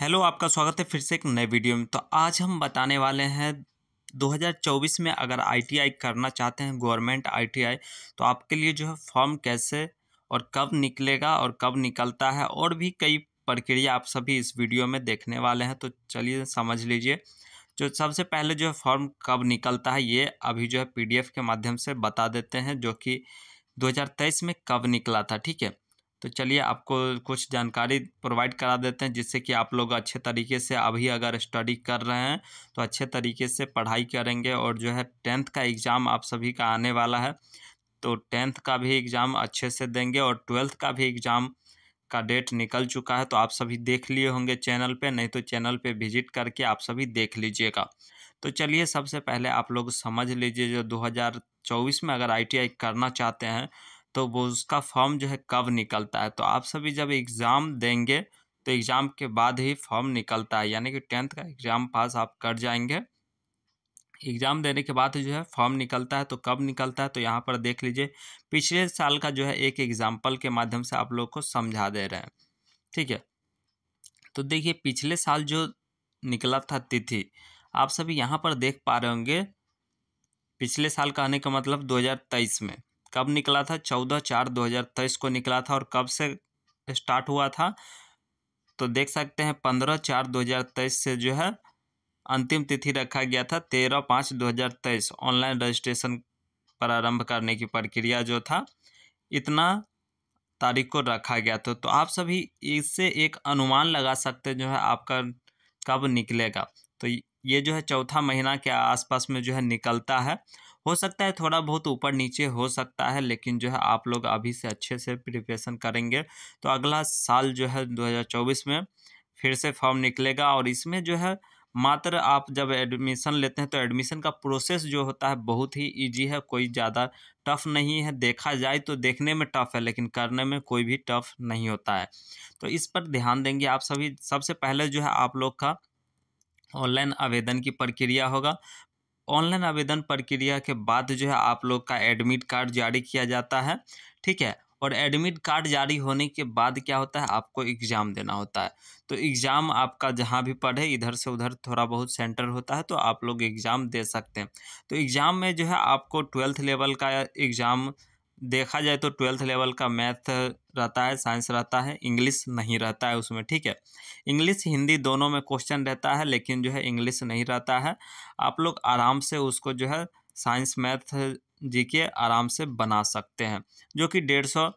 hello आपका स्वागत है फिर से एक नए वीडियो में तो आज हम बताने वाले हैं 2024 में अगर आईटीआई करना चाहते हैं गवर्नमेंट आईटीआई तो आपके लिए जो है फॉर्म कैसे और कब निकलेगा और कब निकलता है और भी कई प्रक्रिया आप सभी इस वीडियो में देखने वाले हैं तो चलिए समझ लीजिए जो सबसे पहले जो है फॉर्म कब निकलता है ये अभी जो है पी के माध्यम से बता देते हैं जो कि दो में कब निकला था ठीक है तो चलिए आपको कुछ जानकारी प्रोवाइड करा देते हैं जिससे कि आप लोग अच्छे तरीके से अभी अगर स्टडी कर रहे हैं तो अच्छे तरीके से पढ़ाई करेंगे और जो है टेंथ का एग्ज़ाम आप सभी का आने वाला है तो टेंथ का भी एग्ज़ाम अच्छे से देंगे और ट्वेल्थ का भी एग्ज़ाम का डेट निकल चुका है तो आप सभी देख लिए होंगे चैनल पर नहीं तो चैनल पर विजिट करके आप सभी देख लीजिएगा तो चलिए सबसे पहले आप लोग समझ लीजिए जो दो में अगर आई करना चाहते हैं तो वो उसका फॉर्म जो है कब निकलता है तो आप सभी जब एग्ज़ाम देंगे तो एग्ज़ाम के बाद ही फॉर्म निकलता है यानी कि टेंथ का एग्ज़ाम पास आप कर जाएंगे एग्ज़ाम देने के बाद जो है फॉर्म निकलता है तो कब निकलता है तो यहाँ पर देख लीजिए पिछले साल का जो है एक एग्ज़ाम्पल के माध्यम से आप लोग को समझा दे रहे हैं ठीक है तो देखिए पिछले साल जो निकला था तिथि आप सभी यहाँ पर देख पा रहे होंगे पिछले साल कहने का मतलब 2023 में कब निकला था चौदह चार दो हज़ार तेईस को निकला था और कब से स्टार्ट हुआ था तो देख सकते हैं पंद्रह चार दो हज़ार तेईस से जो है अंतिम तिथि रखा गया था तेरह पाँच दो हज़ार तेईस ऑनलाइन रजिस्ट्रेशन प्रारंभ करने की प्रक्रिया जो था इतना तारीख को रखा गया था तो आप सभी इससे एक अनुमान लगा सकते जो है आपका कब निकलेगा तो ये जो है चौथा महीना के आसपास में जो है निकलता है हो सकता है थोड़ा बहुत ऊपर नीचे हो सकता है लेकिन जो है आप लोग अभी से अच्छे से प्रिपरेशन करेंगे तो अगला साल जो है 2024 में फिर से फॉर्म निकलेगा और इसमें जो है मात्र आप जब एडमिशन लेते हैं तो एडमिशन का प्रोसेस जो होता है बहुत ही इजी है कोई ज़्यादा टफ नहीं है देखा जाए तो देखने में टफ है लेकिन करने में कोई भी टफ नहीं होता है तो इस पर ध्यान देंगे आप सभी सबसे पहले जो है आप लोग का ऑनलाइन आवेदन की प्रक्रिया होगा ऑनलाइन आवेदन प्रक्रिया के बाद जो है आप लोग का एडमिट कार्ड जारी किया जाता है ठीक है और एडमिट कार्ड जारी होने के बाद क्या होता है आपको एग्ज़ाम देना होता है तो एग्ज़ाम आपका जहाँ भी पढ़े इधर से उधर थोड़ा बहुत सेंटर होता है तो आप लोग एग्ज़ाम दे सकते हैं तो एग्ज़ाम में जो है आपको ट्वेल्थ लेवल का एग्ज़ाम देखा जाए तो ट्वेल्थ लेवल का मैथ रहता है साइंस रहता है इंग्लिश नहीं रहता है उसमें ठीक है इंग्लिश हिंदी दोनों में क्वेश्चन रहता है लेकिन जो है इंग्लिश नहीं रहता है आप लोग आराम से उसको जो है साइंस मैथ जी के आराम से बना सकते हैं जो कि डेढ़ सौ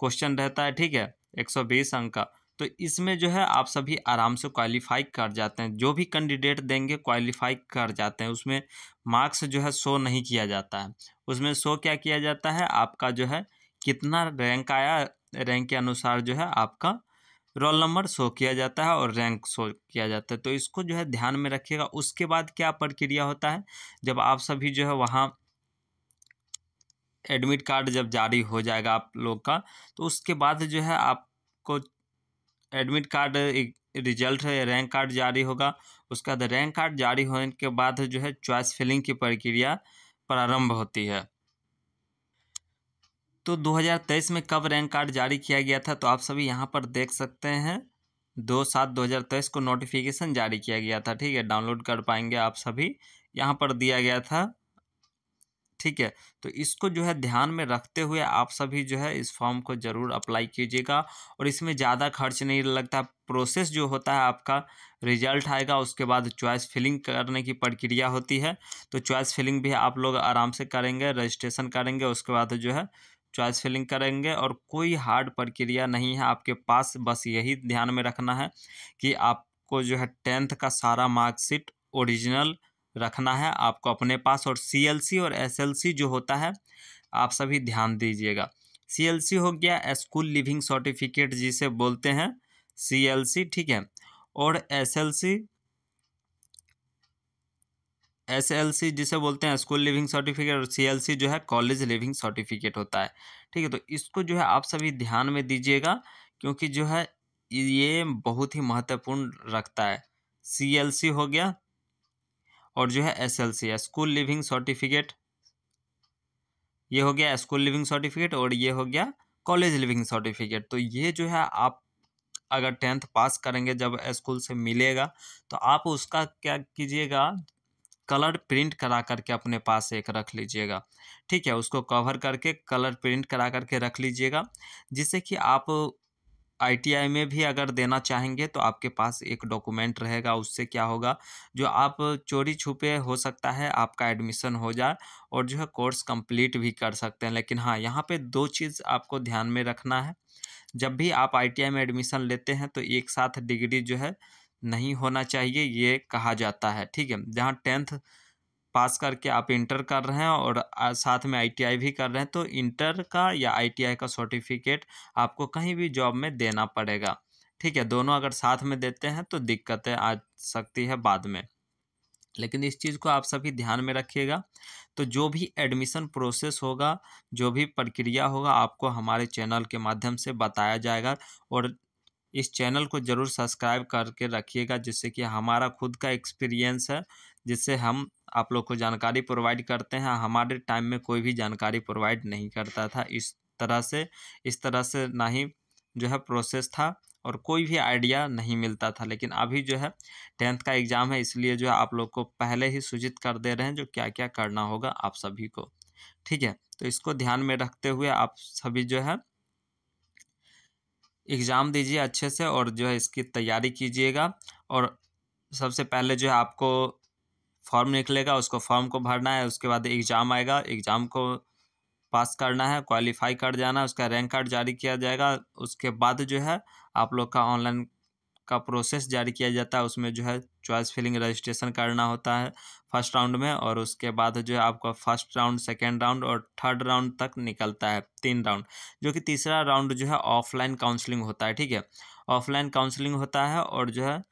क्वेश्चन रहता है ठीक है एक सौ बीस अंक का तो इसमें जो है आप सभी आराम से क्वालिफाई कर जाते हैं जो भी कैंडिडेट देंगे क्वालिफाई कर जाते हैं उसमें मार्क्स जो है शो नहीं किया जाता है उसमें शो क्या किया जाता है आपका जो है कितना रैंक आया रैंक के अनुसार जो है आपका रोल नंबर शो किया जाता है और रैंक शो किया जाता है तो इसको जो है ध्यान में रखिएगा उसके बाद क्या प्रक्रिया होता है जब आप सभी जो है वहाँ एडमिट कार्ड जब जारी हो जाएगा आप लोग का तो उसके बाद जो है आपको एडमिट कार्ड रिजल्ट है रैंक कार्ड जारी होगा उसके बाद रैंक कार्ड जारी होने के बाद जो है चॉइस फिलिंग की प्रक्रिया प्रारंभ होती है तो 2023 में कब रैंक कार्ड जारी किया गया था तो आप सभी यहाँ पर देख सकते हैं दो सात दो हज़ार तेईस को नोटिफिकेशन जारी किया गया था ठीक है डाउनलोड कर पाएंगे आप सभी यहाँ पर दिया गया था ठीक है तो इसको जो है ध्यान में रखते हुए आप सभी जो है इस फॉर्म को ज़रूर अप्लाई कीजिएगा और इसमें ज़्यादा खर्च नहीं लगता प्रोसेस जो होता है आपका रिजल्ट आएगा उसके बाद चॉइस फिलिंग करने की प्रक्रिया होती है तो चॉइस फिलिंग भी आप लोग आराम से करेंगे रजिस्ट्रेशन करेंगे उसके बाद जो है चॉइस फिलिंग करेंगे और कोई हार्ड प्रक्रिया नहीं है आपके पास बस यही ध्यान में रखना है कि आपको जो है टेंथ का सारा मार्कशीट ओरिजिनल रखना है आपको अपने पास और सी और एस जो होता है आप सभी ध्यान दीजिएगा सी हो गया स्कूल लिविंग सर्टिफिकेट जिसे बोलते हैं सी ठीक है और एस एस एल सी जिसे बोलते हैं स्कूल लिविंग सर्टिफिकेट और सी एल सी जो है कॉलेज लिविंग सर्टिफिकेट होता है ठीक है तो इसको जो है आप सभी ध्यान में दीजिएगा क्योंकि जो है ये बहुत ही महत्वपूर्ण रखता है सी एल सी हो गया और जो है एसएलसी स्कूल लिविंग सर्टिफिकेट ये हो गया स्कूल लिविंग सर्टिफिकेट और ये हो गया कॉलेज लिविंग सर्टिफिकेट तो ये जो है आप अगर टेंथ पास करेंगे जब स्कूल से मिलेगा तो आप उसका क्या कीजिएगा कलर प्रिंट करा करके अपने पास एक रख लीजिएगा ठीक है उसको कवर करके कलर प्रिंट करा करके रख लीजिएगा जिससे कि आप आईटीआई में भी अगर देना चाहेंगे तो आपके पास एक डॉक्यूमेंट रहेगा उससे क्या होगा जो आप चोरी छुपे हो सकता है आपका एडमिशन हो जाए और जो है कोर्स कंप्लीट भी कर सकते हैं लेकिन हाँ यहाँ पे दो चीज़ आपको ध्यान में रखना है जब भी आप आईटीआई में एडमिशन लेते हैं तो एक साथ डिग्री जो है नहीं होना चाहिए ये कहा जाता है ठीक है जहाँ टेंथ पास करके आप इंटर कर रहे हैं और साथ में आईटीआई भी कर रहे हैं तो इंटर का या आईटीआई का सर्टिफिकेट आपको कहीं भी जॉब में देना पड़ेगा ठीक है दोनों अगर साथ में देते हैं तो दिक्कतें आ सकती है बाद में लेकिन इस चीज़ को आप सभी ध्यान में रखिएगा तो जो भी एडमिशन प्रोसेस होगा जो भी प्रक्रिया होगा आपको हमारे चैनल के माध्यम से बताया जाएगा और इस चैनल को ज़रूर सब्सक्राइब करके रखिएगा जिससे कि हमारा खुद का एक्सपीरियंस है जिससे हम आप लोग को जानकारी प्रोवाइड करते हैं हमारे टाइम में कोई भी जानकारी प्रोवाइड नहीं करता था इस तरह से इस तरह से ना ही जो है प्रोसेस था और कोई भी आइडिया नहीं मिलता था लेकिन अभी जो है टेंथ का एग्ज़ाम है इसलिए जो है आप लोग को पहले ही सूचित कर दे रहे हैं जो क्या क्या करना होगा आप सभी को ठीक है तो इसको ध्यान में रखते हुए आप सभी जो है एग्ज़ाम दीजिए अच्छे से और जो है इसकी तैयारी कीजिएगा और सबसे पहले जो है आपको फॉर्म निकलेगा उसको फॉर्म को भरना है उसके बाद एग्ज़ाम आएगा एग्ज़ाम को पास करना है क्वालिफाई कर जाना है उसका रैंक कार्ड जारी किया जाएगा उसके बाद जो है आप लोग का ऑनलाइन का प्रोसेस जारी किया जाता है उसमें जो है चॉइस फिलिंग रजिस्ट्रेशन करना होता है फर्स्ट राउंड में और उसके बाद जो है आपका फर्स्ट राउंड सेकेंड राउंड और थर्ड राउंड तक निकलता है तीन राउंड जो कि तीसरा राउंड जो है ऑफलाइन काउंसलिंग होता है ठीक है ऑफलाइन काउंसलिंग होता है और जो है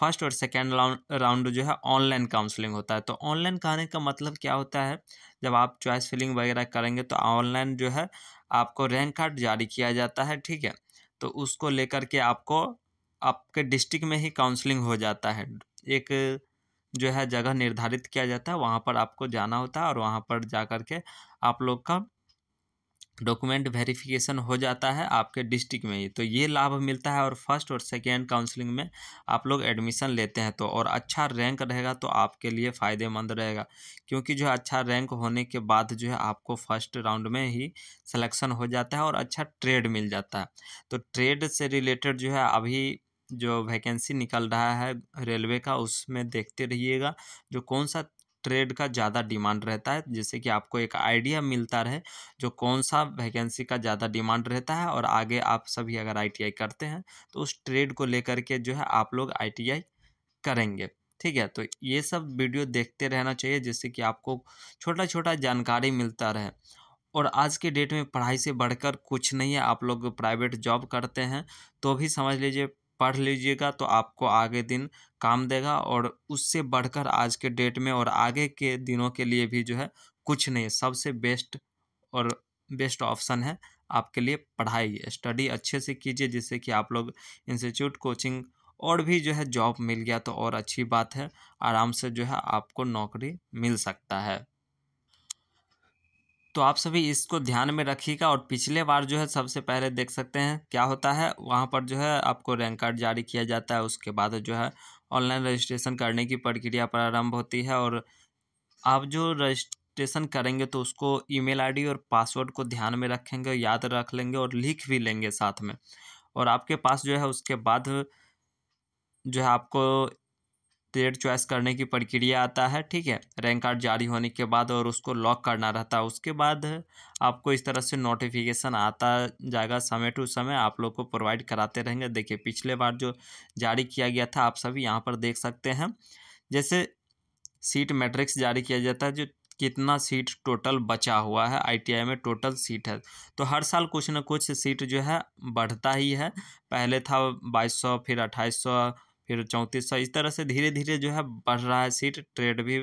फर्स्ट और सेकेंड राउंड जो है ऑनलाइन काउंसलिंग होता है तो ऑनलाइन कहने का मतलब क्या होता है जब आप चॉइस फिलिंग वगैरह करेंगे तो ऑनलाइन जो है आपको रैंक कार्ड जारी किया जाता है ठीक है तो उसको लेकर के आपको आपके डिस्ट्रिक्ट में ही काउंसलिंग हो जाता है एक जो है जगह निर्धारित किया जाता है वहाँ पर आपको जाना होता है और वहाँ पर जा कर के आप लोग का डॉक्यूमेंट वेरिफिकेशन हो जाता है आपके डिस्ट्रिक्ट में ही तो ये लाभ मिलता है और फर्स्ट और सेकेंड काउंसलिंग में आप लोग एडमिशन लेते हैं तो और अच्छा रैंक रहेगा तो आपके लिए फ़ायदेमंद रहेगा क्योंकि जो है अच्छा रैंक होने के बाद जो है आपको फर्स्ट राउंड में ही सिलेक्शन हो जाता है और अच्छा ट्रेड मिल जाता है तो ट्रेड से रिलेटेड जो है अभी जो वैकेंसी निकल रहा है रेलवे का उसमें देखते रहिएगा जो कौन सा ट्रेड का ज़्यादा डिमांड रहता है जिससे कि आपको एक आइडिया मिलता रहे जो कौन सा वैकेंसी का ज़्यादा डिमांड रहता है और आगे आप सभी अगर आई करते हैं तो उस ट्रेड को लेकर के जो है आप लोग आई करेंगे ठीक है तो ये सब वीडियो देखते रहना चाहिए जिससे कि आपको छोटा छोटा जानकारी मिलता रहे और आज के डेट में पढ़ाई से बढ़कर कुछ नहीं है आप लोग प्राइवेट जॉब करते हैं तो भी समझ लीजिए पढ़ लीजिएगा तो आपको आगे दिन काम देगा और उससे बढ़कर आज के डेट में और आगे के दिनों के लिए भी जो है कुछ नहीं सबसे बेस्ट और बेस्ट ऑप्शन है आपके लिए पढ़ाई स्टडी अच्छे से कीजिए जिससे कि आप लोग इंस्टीट्यूट कोचिंग और भी जो है जॉब मिल गया तो और अच्छी बात है आराम से जो है आपको नौकरी मिल सकता है तो आप सभी इसको ध्यान में रखिएगा और पिछले बार जो है सबसे पहले देख सकते हैं क्या होता है वहाँ पर जो है आपको रैंक कार्ड जारी किया जाता है उसके बाद जो है ऑनलाइन रजिस्ट्रेशन करने की प्रक्रिया प्रारंभ होती है और आप जो रजिस्ट्रेशन करेंगे तो उसको ईमेल आईडी और पासवर्ड को ध्यान में रखेंगे याद रख लेंगे और लिख भी लेंगे साथ में और आपके पास जो है उसके बाद जो है आपको ट्रेड चॉइस करने की प्रक्रिया आता है ठीक है रैंक कार्ड जारी होने के बाद और उसको लॉक करना रहता है उसके बाद आपको इस तरह से नोटिफिकेशन आता जाएगा समय टू समय आप लोग को प्रोवाइड कराते रहेंगे देखिए पिछले बार जो जारी किया गया था आप सभी यहाँ पर देख सकते हैं जैसे सीट मैट्रिक्स जारी किया जाता है जो कितना सीट टोटल बचा हुआ है आईटीआई में टोटल सीट है तो हर साल कुछ ना कुछ सीट जो है बढ़ता ही है पहले था बाईस सौ फिर अट्ठाईस सौ फिर चौंतीस सौ इस तरह से धीरे धीरे जो है बढ़ रहा है सीट ट्रेड भी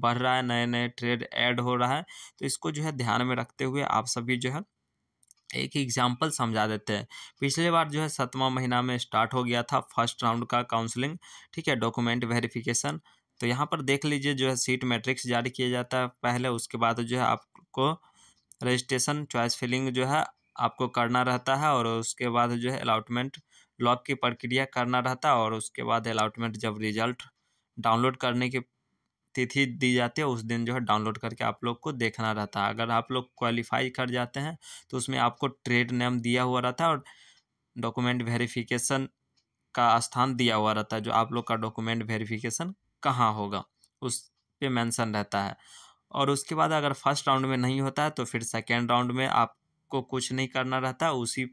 बढ़ रहा है नए नए ट्रेड ऐड हो रहा है तो इसको जो है ध्यान में रखते हुए आप सभी जो है एक ही एग्जाम्पल समझा देते हैं पिछले बार जो है सतवा महीना में स्टार्ट हो गया था फर्स्ट राउंड का काउंसलिंग ठीक है डॉक्यूमेंट वेरिफिकेशन तो यहाँ पर देख लीजिए जो है सीट मैट्रिक्स जारी किया जाता है पहले उसके बाद जो है आपको रजिस्ट्रेशन चॉइस फिलिंग जो है आपको करना रहता है और उसके बाद जो है अलाउटमेंट लॉक की प्रक्रिया करना रहता और उसके बाद अलाटमेंट जब रिजल्ट डाउनलोड करने की तिथि दी जाती है उस दिन जो है डाउनलोड करके आप लोग को देखना रहता है अगर आप लोग क्वालिफाई कर जाते हैं तो उसमें आपको ट्रेड नेम दिया हुआ रहता है और डॉक्यूमेंट वेरिफिकेशन का स्थान दिया हुआ रहता है जो आप लोग का डॉक्यूमेंट वेरिफिकेशन कहाँ होगा उस पर मेंशन रहता है और उसके बाद अगर फर्स्ट राउंड में नहीं होता है तो फिर सेकेंड राउंड में आपको कुछ नहीं करना रहता उसी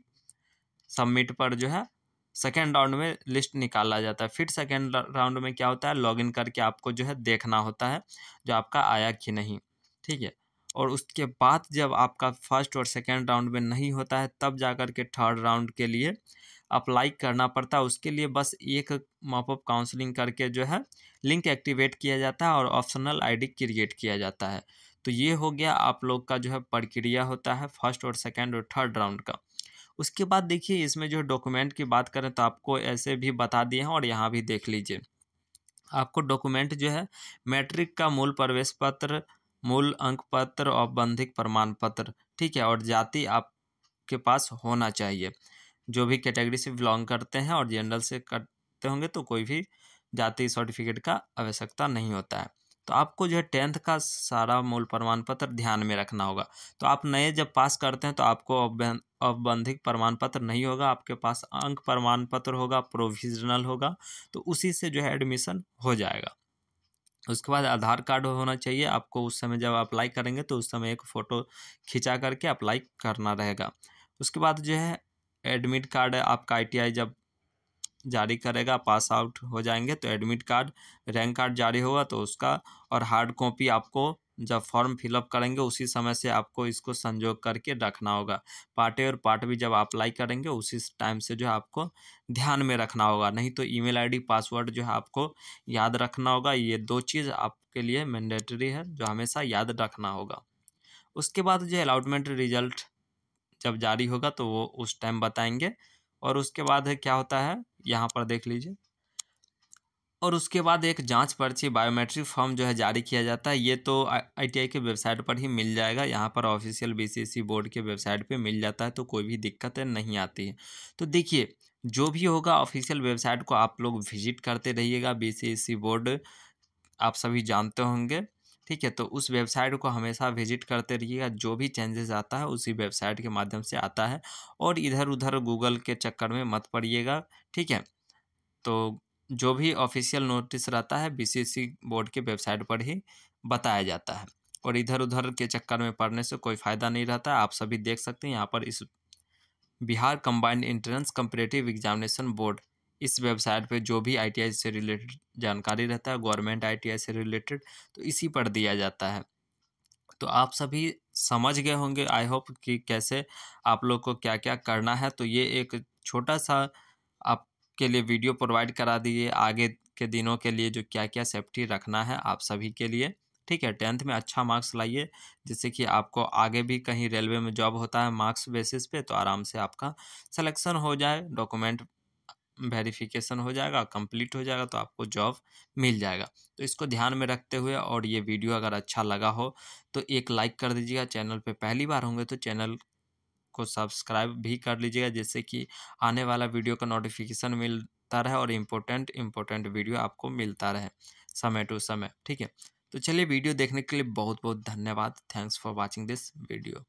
सबमिट पर जो है सेकेंड राउंड में लिस्ट निकाला जाता है फिर सेकेंड राउंड में क्या होता है लॉगिन करके आपको जो है देखना होता है जो आपका आया कि नहीं ठीक है और उसके बाद जब आपका फर्स्ट और सेकेंड राउंड में नहीं होता है तब जा कर के थर्ड राउंड के लिए अप्लाई करना पड़ता है उसके लिए बस एक मॉपअप काउंसलिंग करके जो है लिंक एक्टिवेट किया जाता है और ऑप्शनल आई क्रिएट किया जाता है तो ये हो गया आप लोग का जो है प्रक्रिया होता है फर्स्ट और सेकेंड और थर्ड राउंड का उसके बाद देखिए इसमें जो डॉक्यूमेंट की बात करें तो आपको ऐसे भी बता दिए हैं और यहाँ भी देख लीजिए आपको डॉक्यूमेंट जो है मैट्रिक का मूल प्रवेश पत्र मूल अंक पत्र और बंधिक प्रमाण पत्र ठीक है और जाति आपके पास होना चाहिए जो भी कैटेगरी से बिलोंग करते हैं और जनरल से करते होंगे तो कोई भी जाति सर्टिफिकेट का आवश्यकता नहीं होता है तो आपको जो है टेंथ का सारा मूल प्रमाण पत्र ध्यान में रखना होगा तो आप नए जब पास करते हैं तो आपको औबंधिक प्रमाण पत्र नहीं होगा आपके पास अंक प्रमाण पत्र होगा प्रोविजनल होगा तो उसी से जो है एडमिशन हो जाएगा उसके बाद आधार कार्ड होना चाहिए आपको उस समय जब अप्लाई करेंगे तो उस समय एक फ़ोटो खिंचा करके अप्लाई करना रहेगा उसके बाद जो है एडमिट कार्ड आपका आईटीआई जब जारी करेगा पास आउट हो जाएंगे तो एडमिट कार्ड रैंक कार्ड जारी होगा तो उसका और हार्ड कॉपी आपको जब फॉर्म फिलअप करेंगे उसी समय से आपको इसको संजोग करके रखना होगा पार्ट ए और पार्ट बी जब अप्लाई करेंगे उसी टाइम से जो है आपको ध्यान में रखना होगा नहीं तो ईमेल आईडी पासवर्ड जो है आपको याद रखना होगा ये दो चीज़ आपके लिए मैंडेटरी है जो हमेशा याद रखना होगा उसके बाद जो अलाउटमेंट रिजल्ट जब जारी होगा तो वो उस टाइम बताएंगे और उसके बाद क्या होता है यहाँ पर देख लीजिए और उसके बाद एक जांच पर्ची बायोमेट्रिक फॉर्म जो है जारी किया जाता है ये तो आईटीआई के वेबसाइट पर ही मिल जाएगा यहाँ पर ऑफिशियल बीसीसी बोर्ड के वेबसाइट पे मिल जाता है तो कोई भी दिक्कत नहीं आती है तो देखिए जो भी होगा ऑफिशियल वेबसाइट को आप लोग विजिट करते रहिएगा बी बोर्ड आप सभी जानते होंगे ठीक है तो उस वेबसाइट को हमेशा विजिट करते रहिएगा जो भी चेंजेस आता है उसी वेबसाइट के माध्यम से आता है और इधर उधर गूगल के चक्कर में मत पड़िएगा ठीक है तो जो भी ऑफिशियल नोटिस रहता है बी बोर्ड के वेबसाइट पर ही बताया जाता है और इधर उधर के चक्कर में पढ़ने से कोई फ़ायदा नहीं रहता आप सभी देख सकते हैं यहाँ पर इस Bihar combined entrance competitive examination board इस वेबसाइट पे जो भी आईटीआई से रिलेटेड जानकारी रहता है गवर्नमेंट आईटीआई से रिलेटेड तो इसी पर दिया जाता है तो आप सभी समझ गए होंगे आई होप कि कैसे आप लोग को क्या क्या करना है तो ये एक छोटा सा आपके लिए वीडियो प्रोवाइड करा दिए आगे के दिनों के लिए जो क्या क्या सेफ्टी रखना है आप सभी के लिए ठीक है टेंथ में अच्छा मार्क्स लाइए जिससे कि आपको आगे भी कहीं रेलवे में जॉब होता है मार्क्स बेसिस पे तो आराम से आपका सिलेक्शन हो जाए डॉक्यूमेंट वेरिफिकेशन हो जाएगा कंप्लीट हो जाएगा तो आपको जॉब मिल जाएगा तो इसको ध्यान में रखते हुए और ये वीडियो अगर अच्छा लगा हो तो एक लाइक कर दीजिएगा चैनल पे पहली बार होंगे तो चैनल को सब्सक्राइब भी कर लीजिएगा जिससे कि आने वाला वीडियो का नोटिफिकेशन मिलता रहे और इम्पोर्टेंट इम्पोर्टेंट वीडियो आपको मिलता रहे समय टू समय ठीक है तो चलिए वीडियो देखने के लिए बहुत बहुत धन्यवाद thanks for watching this video